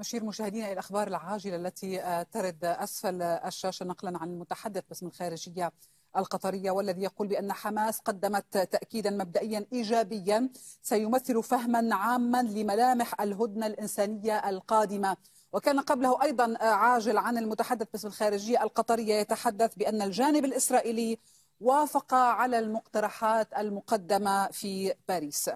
نشير مشاهدينا الى الاخبار العاجله التي آه، ترد اسفل الشاشه نقلا عن المتحدث باسم الخارجيه القطريه والذي يقول بان حماس قدمت تاكيدا مبدئيا ايجابيا سيمثل فهما عاما لملامح الهدنه الانسانيه القادمه وكان قبله ايضا آه، عاجل عن المتحدث باسم الخارجيه القطريه يتحدث بان الجانب الاسرائيلي وافق على المقترحات المقدمه في باريس